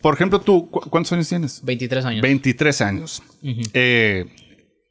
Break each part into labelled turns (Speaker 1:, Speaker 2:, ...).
Speaker 1: Por ejemplo, tú, ¿cuántos años tienes? 23 años. 23 años. Eh,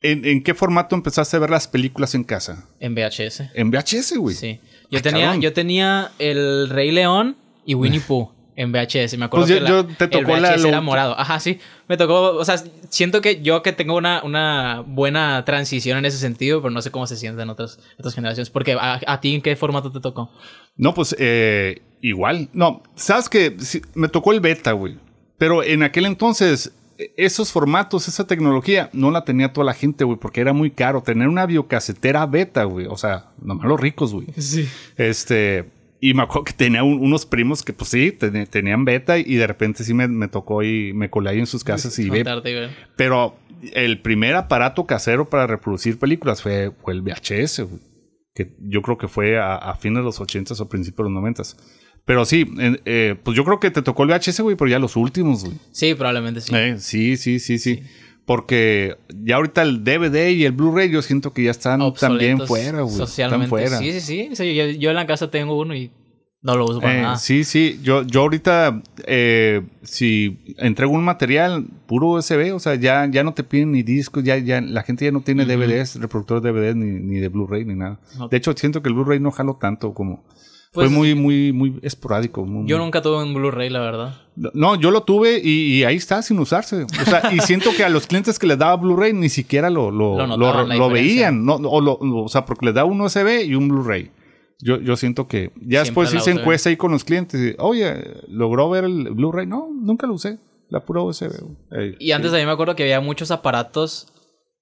Speaker 1: ¿en, qué formato empezaste a ver las películas en casa?
Speaker 2: En VHS.
Speaker 1: En VHS, güey. Sí.
Speaker 2: Yo, ah, tenía, yo tenía El Rey León y Winnie Pooh. en VHS. Me acuerdo pues yo, que te tocó el VHS la era morado. Ajá, sí. Me tocó, o sea, siento que yo que tengo una, una buena transición en ese sentido, pero no sé cómo se sienten otras, otras generaciones. Porque a, ti, ¿en qué formato te
Speaker 1: tocó? No, pues eh, igual. No, sabes que me tocó el beta, güey. Pero en aquel entonces, e, esos formatos, esa tecnología, no la tenía toda la gente, güey, porque era muy caro. Tener una biocasetera beta, güey. O sea, nomás los ricos, güey. Sí. Este. Y me acuerdo que tenía unos primos que, pues sí, tenían beta y de repente sí me, tocó y me colé ahí en sus casas y ve. Pero el primer aparato casero para reproducir películas fue, el VHS, güey que yo creo que fue a, a fines de los 80 o principios de los 90 pero sí, eh, pues yo creo que te tocó el VHS, güey, pero ya los últimos, güey.
Speaker 2: Sí, probablemente sí. Eh,
Speaker 1: sí, sí, sí, sí, Porque ya ahorita el DVD y el Blu-ray yo siento que ya están también fuera, güey. Socialmente. Sí,
Speaker 2: sí, sí. yo, en la casa tengo uno y no lo uso para eh, nada.
Speaker 1: Sí, sí. Yo, yo ahorita, si entrego un material puro USB, o sea, ya, ya no te piden ni discos, ya, ya la gente ya no tiene DVDs, reproductor de DVDs ni, ni de Blu-ray ni nada. De hecho, siento que el Blu-ray no jalo tanto como fue pues, muy, eh, muy, muy esporádico. yo nunca
Speaker 2: tuve un Blu-ray, la verdad.
Speaker 1: No, yo lo tuve y, ahí está sin usarse. O sea, y siento que a los clientes que les daba Blu-ray ni siquiera lo, lo, veían. o, sea, porque les da un USB y un Blu-ray. Yo, yo siento que ya después hice encuesta ahí con los clientes. Oye, ¿logró ver el Blu-ray? No, nunca lo usé. La pura USB. y antes
Speaker 2: sí. a me acuerdo que había muchos aparatos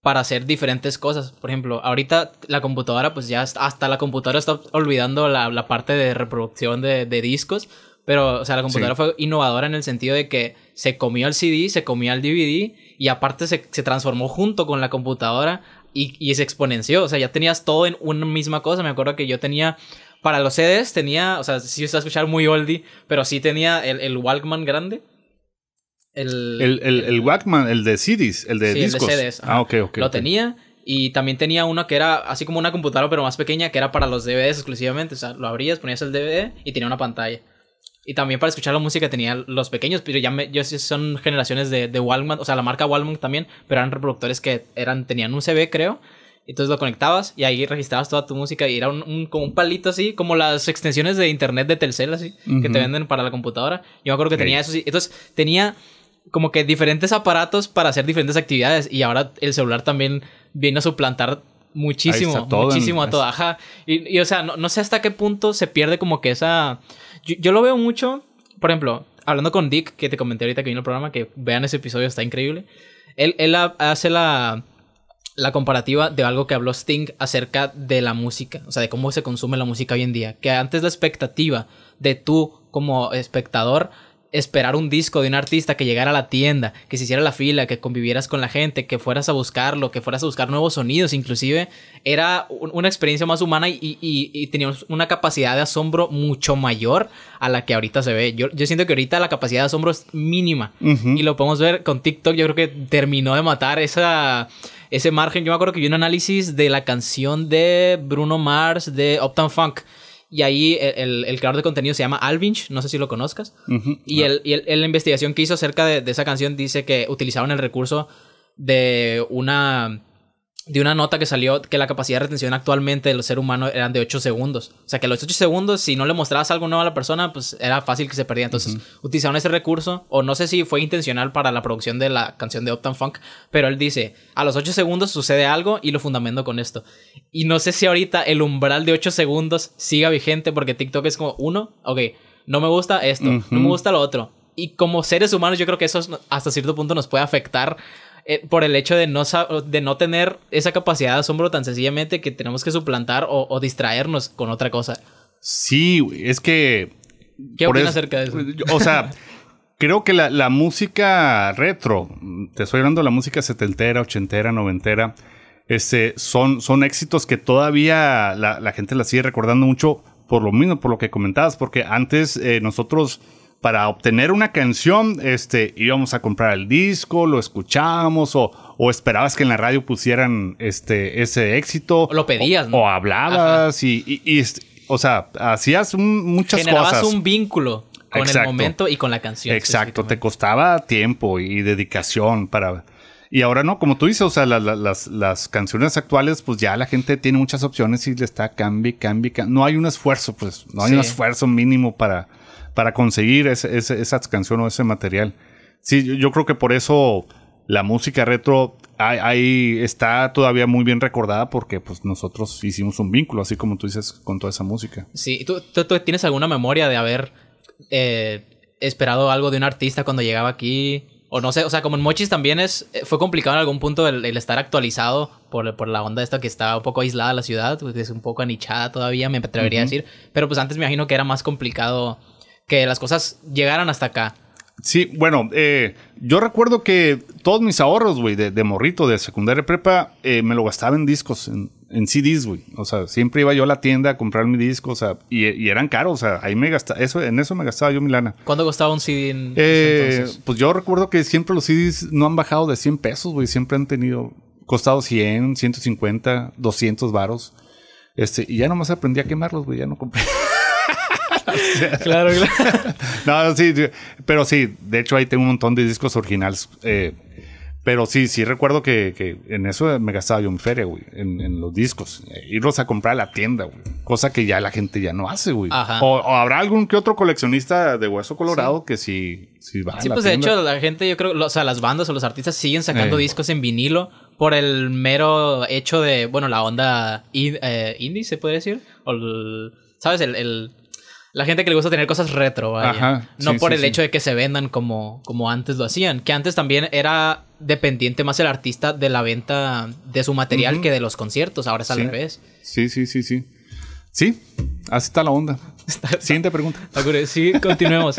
Speaker 2: para hacer diferentes cosas. Por ejemplo, ahorita la computadora, pues ya hasta la computadora está olvidando la, parte de reproducción de, discos, pero, o sea, la computadora fue innovadora en el sentido de que se comió el CD, se comió el DVD y aparte se, transformó junto con la computadora y, y se exponenció. O sea, ya tenías todo en una misma cosa. Me acuerdo que yo tenía para los CDs tenía, o sea, si se escuchar muy oldie, pero sí tenía el, el Walkman grande. El,
Speaker 1: el, el, Walkman, el de CDs, el de discos. CDs, ah, ok, ok. Lo tenía.
Speaker 2: Y también tenía una que era así como una computadora, pero más pequeña, que era para los DVDs exclusivamente. O sea, lo abrías, ponías el DVD y tenía una pantalla. Y también para escuchar la música tenía los pequeños, pero ya me, yo son generaciones de, de Walkman, o sea, la marca Walkman también, pero eran reproductores que eran, tenían un CV, creo. Entonces lo conectabas y ahí registrabas toda tu música y era un, como un palito así, como las extensiones de internet de Telcel así, que te venden para la computadora. Yo me acuerdo que tenía eso Entonces tenía como que diferentes aparatos para hacer diferentes actividades y ahora el celular también viene a suplantar muchísimo, muchísimo a toda. Ajá. Y, y, o sea, no, sé hasta qué punto se pierde como que esa... Yo, lo veo mucho, por ejemplo, hablando con Dick, que te comenté ahorita que vino el programa, que vean ese episodio, está increíble. Él, hace la, la comparativa de algo que habló Sting acerca de la música, o sea, de cómo se consume la música hoy en día, que antes la expectativa de tú como espectador esperar un disco de un artista que llegara a la tienda, que se hiciera la fila, que convivieras con la gente, que fueras a buscarlo, que fueras a buscar nuevos sonidos, inclusive era una experiencia más humana y, teníamos una capacidad de asombro mucho mayor a la que ahorita se ve. Yo, siento que ahorita la capacidad de asombro es mínima y lo podemos ver con TikTok, yo creo que terminó de matar esa ese margen. Yo me acuerdo que vi un análisis de la canción de Bruno Mars de Uptown Funk. Y ahí el, creador de contenido se llama Alvinch, no sé si lo conozcas. Y, el, la investigación que hizo acerca de, de esa canción dice que utilizaron el recurso de una de una nota que salió que la capacidad de retención actualmente del ser humano eran de 8 segundos. O sea, que a los 8 segundos, si no le mostrabas algo nuevo a la persona, pues era fácil que se perdiera Entonces, utilizaron ese recurso, o no sé si fue intencional para la producción de la canción de Optan Funk, pero él dice, a los 8 segundos sucede algo y lo fundamento con esto. Y no sé si ahorita el umbral de 8 segundos siga vigente porque TikTok es como, uno, ok, no me gusta esto, no me gusta lo otro. Y como seres humanos, yo creo que eso hasta cierto punto nos puede afectar eh, por el hecho de no, de no tener esa capacidad de asombro tan sencillamente que tenemos que suplantar o, distraernos con otra cosa.
Speaker 1: Sí, es que... ¿Qué opinas acerca de eso? O sea, creo que la, música retro, te estoy hablando de la música setentera, ochentera, noventera, este, son, son éxitos que todavía la, gente la sigue recordando mucho por lo mismo, por lo que comentabas, porque antes eh, nosotros para obtener una canción, este, íbamos a comprar el disco, lo escuchábamos o, esperabas que en la radio pusieran este, ese éxito. Lo pedías, ¿no? o hablabas y, este, o sea, hacías muchas cosas. Generabas un
Speaker 2: vínculo con el momento y con la canción.
Speaker 1: Exacto, te costaba tiempo y dedicación para... Y ahora no, como tú dices, o sea, las, canciones actuales, pues ya la gente tiene muchas opciones y le está cambi, cambi, cambi. No hay un esfuerzo, pues, no hay un esfuerzo mínimo para, para conseguir esa canción o ese material. Sí, yo, creo que por eso la música retro ahí, está todavía muy bien recordada porque pues nosotros hicimos un vínculo, así como tú dices, con toda esa música. Sí,
Speaker 2: ¿tú, tienes alguna memoria de haber eh, esperado algo de un artista cuando llegaba aquí? O no sé, o sea, como en Mochis también es, eh, fue complicado en algún punto el, estar actualizado por, la onda esta que estaba un poco aislada la ciudad, pues, es un poco anichada todavía, me atrevería a decir. Pero pues antes me imagino que era más complicado que las cosas llegaran hasta acá.
Speaker 1: Sí, bueno, eh, yo recuerdo que todos mis ahorros, güey, de, morrito, de secundaria prepa, eh, me lo gastaba en discos, en, CDs, güey. O sea, siempre iba yo a la tienda a comprar mi disco, o sea, y, eran caros, o sea, ahí me gastaba, eso, en eso me gastaba yo mi lana.
Speaker 2: ¿Cuánto costaba un CD en eh,
Speaker 1: Pues yo recuerdo que siempre los CDs no han bajado de 100 pesos, güey, siempre han tenido, costado 100, 150, 200 varos. Este, y ya nomás aprendí a quemarlos, güey, ya no compré. claro, claro. no, sí, pero sí, de hecho ahí tengo un montón de discos originales. Eh, pero sí, sí recuerdo que, en eso me gastaba yo mi feria, güey, en, los discos. Eh, irlos a comprar a la tienda, güey. Cosa que ya la gente ya no hace, güey. O, habrá algún que otro coleccionista de hueso colorado que sí, sí va Sí, pues de hecho
Speaker 2: la gente, yo creo, o sea, las bandas o los artistas siguen sacando eh. discos en vinilo por el mero hecho de, bueno, la onda indie, se puede decir. ¿Sabes? el la gente que le gusta tener cosas retro, vaya. no por el hecho de que se vendan como, como antes lo hacían. Que antes también era dependiente más el artista de la venta de su material que de los conciertos. Ahora es al revés.
Speaker 1: Sí, sí, sí, sí. Sí, así está la onda. Siguiente pregunta.
Speaker 2: Sí, continuemos.